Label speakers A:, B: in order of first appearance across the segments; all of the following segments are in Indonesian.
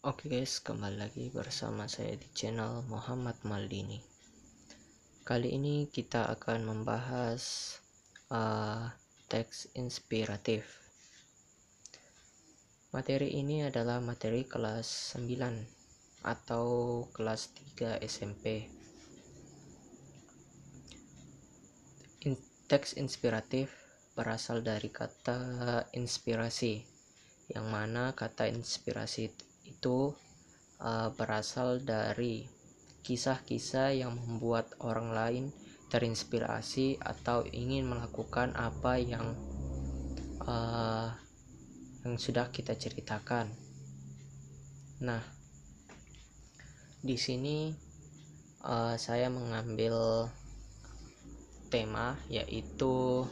A: Oke okay guys, kembali lagi bersama saya di channel Muhammad Maldini. Kali ini kita akan membahas uh, teks inspiratif. Materi ini adalah materi kelas 9 atau kelas 3 SMP. In teks inspiratif berasal dari kata inspirasi, yang mana kata inspirasi itu uh, berasal dari kisah-kisah yang membuat orang lain terinspirasi atau ingin melakukan apa yang uh, yang sudah kita ceritakan. Nah, di sini uh, saya mengambil tema yaitu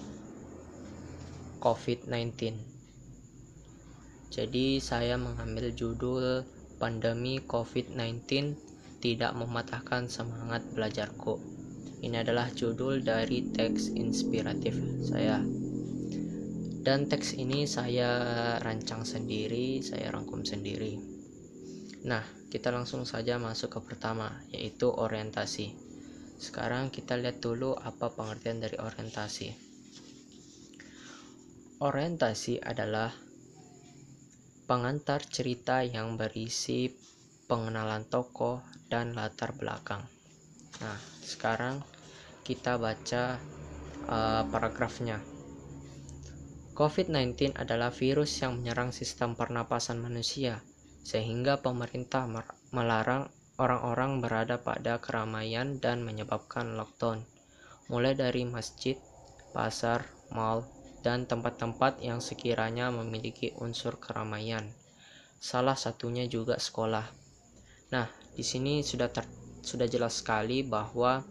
A: COVID-19. Jadi saya mengambil judul Pandemi COVID-19 Tidak Mematahkan Semangat Belajarku. Ini adalah judul dari teks inspiratif saya. Dan teks ini saya rancang sendiri, saya rangkum sendiri. Nah, kita langsung saja masuk ke pertama, yaitu orientasi. Sekarang kita lihat dulu apa pengertian dari orientasi. Orientasi adalah pengantar cerita yang berisi pengenalan tokoh dan latar belakang. Nah, sekarang kita baca uh, paragrafnya. COVID-19 adalah virus yang menyerang sistem pernapasan manusia, sehingga pemerintah melarang orang-orang berada pada keramaian dan menyebabkan lockdown, mulai dari masjid, pasar, mal, dan tempat-tempat yang sekiranya memiliki unsur keramaian. Salah satunya juga sekolah. Nah, di sini sudah ter, sudah jelas sekali bahwa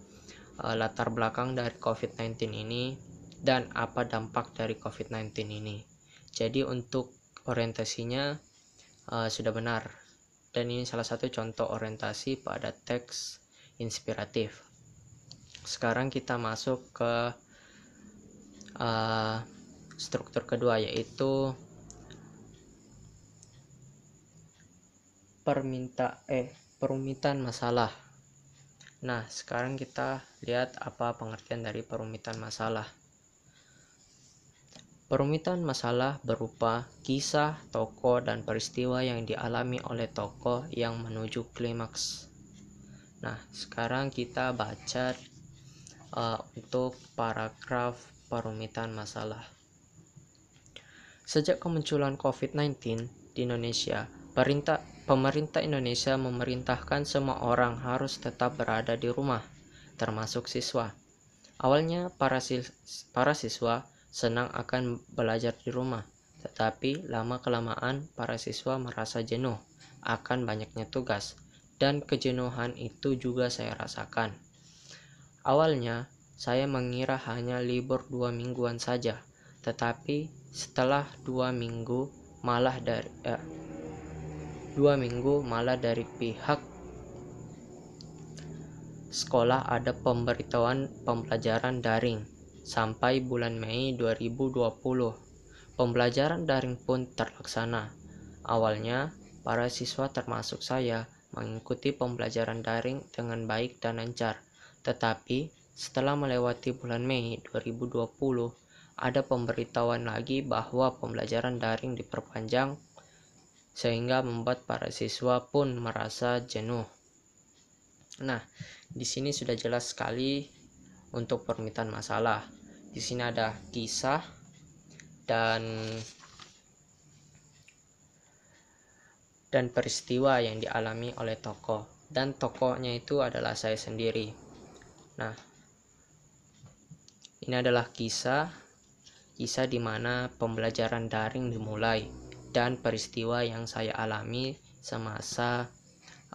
A: e, latar belakang dari COVID-19 ini dan apa dampak dari COVID-19 ini. Jadi untuk orientasinya e, sudah benar. Dan ini salah satu contoh orientasi pada teks inspiratif. Sekarang kita masuk ke uh, struktur kedua yaitu perminta eh perumitan masalah. Nah, sekarang kita lihat apa pengertian dari perumitan masalah. Perumitan masalah berupa kisah, toko, dan peristiwa yang dialami oleh toko yang menuju klimaks. Nah, sekarang kita baca uh, untuk paragraf perumitan masalah. Sejak kemunculan COVID-19 di Indonesia, pemerintah Indonesia memerintahkan semua orang harus tetap berada di rumah, termasuk siswa. Awalnya para, para siswa senang akan belajar di rumah, tetapi lama-kelamaan para siswa merasa jenuh akan banyaknya tugas, dan kejenuhan itu juga saya rasakan. Awalnya, saya mengira hanya libur dua mingguan saja, tetapi setelah dua minggu malah dari eh, ya, dua minggu malah dari pihak sekolah ada pemberitahuan pembelajaran daring sampai bulan Mei 2020. Pembelajaran daring pun terlaksana. Awalnya, para siswa termasuk saya mengikuti pembelajaran daring dengan baik dan lancar. Tetapi, setelah melewati bulan Mei 2020, ada pemberitahuan lagi bahwa pembelajaran daring diperpanjang sehingga membuat para siswa pun merasa jenuh. Nah, di sini sudah jelas sekali untuk permintaan masalah. Di sini ada kisah dan dan peristiwa yang dialami oleh tokoh dan tokohnya itu adalah saya sendiri. Nah, ini adalah kisah kisah di mana pembelajaran daring dimulai dan peristiwa yang saya alami semasa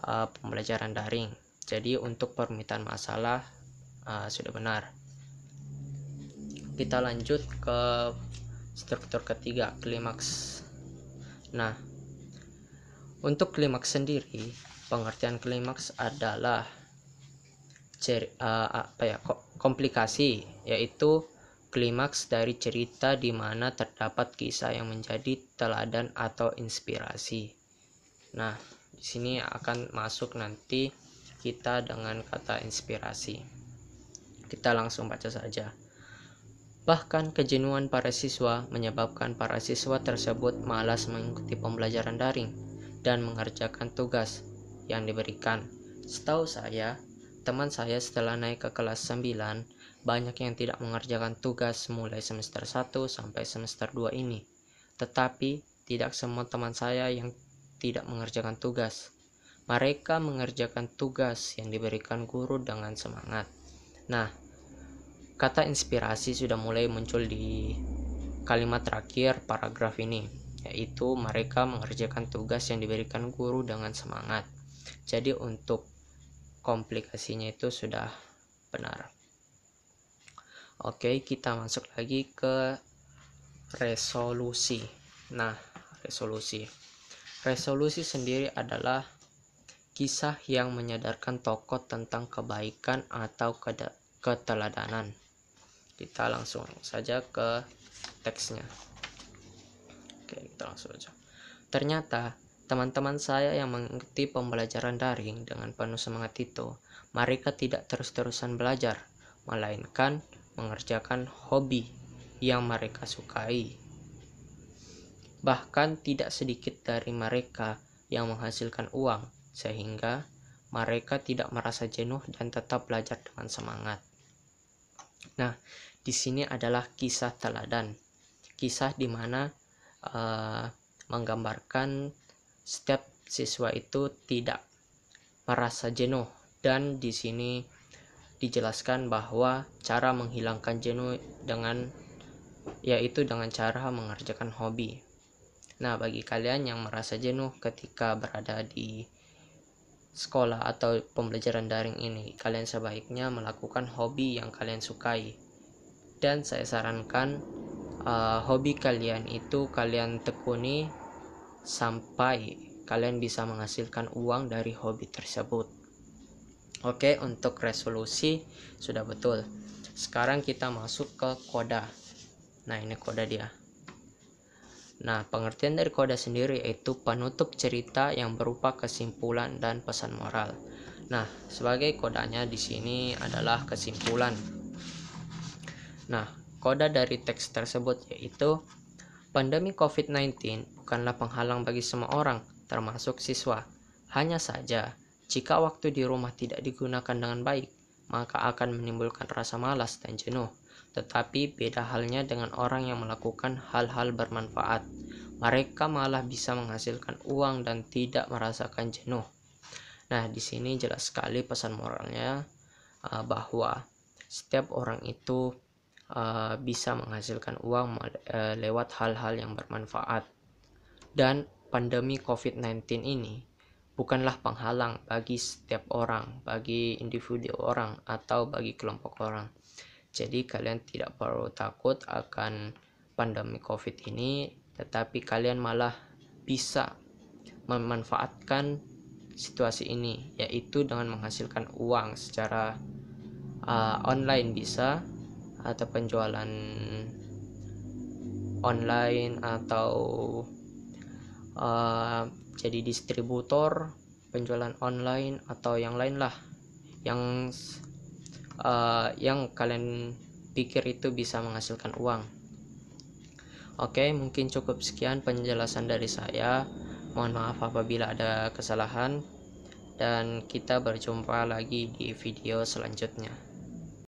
A: uh, pembelajaran daring. Jadi untuk permintaan masalah uh, sudah benar. Kita lanjut ke struktur ketiga, klimaks. Nah, untuk klimaks sendiri, pengertian klimaks adalah ceri, uh, apa ya, komplikasi, yaitu klimaks dari cerita di mana terdapat kisah yang menjadi teladan atau inspirasi. Nah, di sini akan masuk nanti kita dengan kata inspirasi. Kita langsung baca saja. Bahkan kejenuhan para siswa menyebabkan para siswa tersebut malas mengikuti pembelajaran daring dan mengerjakan tugas yang diberikan. Setahu saya, teman saya setelah naik ke kelas 9 banyak yang tidak mengerjakan tugas mulai semester 1 sampai semester 2 ini. Tetapi, tidak semua teman saya yang tidak mengerjakan tugas. Mereka mengerjakan tugas yang diberikan guru dengan semangat. Nah, kata inspirasi sudah mulai muncul di kalimat terakhir paragraf ini, yaitu mereka mengerjakan tugas yang diberikan guru dengan semangat. Jadi untuk komplikasinya itu sudah benar. Oke, kita masuk lagi ke resolusi. Nah, resolusi. Resolusi sendiri adalah kisah yang menyadarkan tokoh tentang kebaikan atau keteladanan. Kita langsung saja ke teksnya. Oke, kita langsung saja. Ternyata teman-teman saya yang mengikuti pembelajaran daring dengan penuh semangat itu, mereka tidak terus-terusan belajar, melainkan mengerjakan hobi yang mereka sukai. Bahkan tidak sedikit dari mereka yang menghasilkan uang, sehingga mereka tidak merasa jenuh dan tetap belajar dengan semangat. Nah, di sini adalah kisah teladan, kisah di mana uh, menggambarkan setiap siswa itu tidak merasa jenuh dan di sini dijelaskan bahwa cara menghilangkan jenuh dengan yaitu dengan cara mengerjakan hobi. Nah, bagi kalian yang merasa jenuh ketika berada di sekolah atau pembelajaran daring ini, kalian sebaiknya melakukan hobi yang kalian sukai. Dan saya sarankan uh, hobi kalian itu kalian tekuni sampai kalian bisa menghasilkan uang dari hobi tersebut. Oke, untuk resolusi sudah betul. Sekarang kita masuk ke koda. Nah, ini koda dia. Nah, pengertian dari koda sendiri yaitu penutup cerita yang berupa kesimpulan dan pesan moral. Nah, sebagai kodanya di sini adalah kesimpulan. Nah, koda dari teks tersebut yaitu pandemi COVID-19 bukanlah penghalang bagi semua orang, termasuk siswa. Hanya saja, jika waktu di rumah tidak digunakan dengan baik, maka akan menimbulkan rasa malas dan jenuh. Tetapi beda halnya dengan orang yang melakukan hal-hal bermanfaat. Mereka malah bisa menghasilkan uang dan tidak merasakan jenuh. Nah, di sini jelas sekali pesan moralnya eh, bahwa setiap orang itu eh, bisa menghasilkan uang eh, lewat hal-hal yang bermanfaat. Dan pandemi COVID-19 ini bukanlah penghalang bagi setiap orang, bagi individu orang, atau bagi kelompok orang. Jadi, kalian tidak perlu takut akan pandemi COVID ini, tetapi kalian malah bisa memanfaatkan situasi ini, yaitu dengan menghasilkan uang secara uh, online, bisa atau penjualan online, atau uh, jadi distributor penjualan online atau yang lain lah yang uh, yang kalian pikir itu bisa menghasilkan uang oke mungkin cukup sekian penjelasan dari saya mohon maaf apabila ada kesalahan dan kita berjumpa lagi di video selanjutnya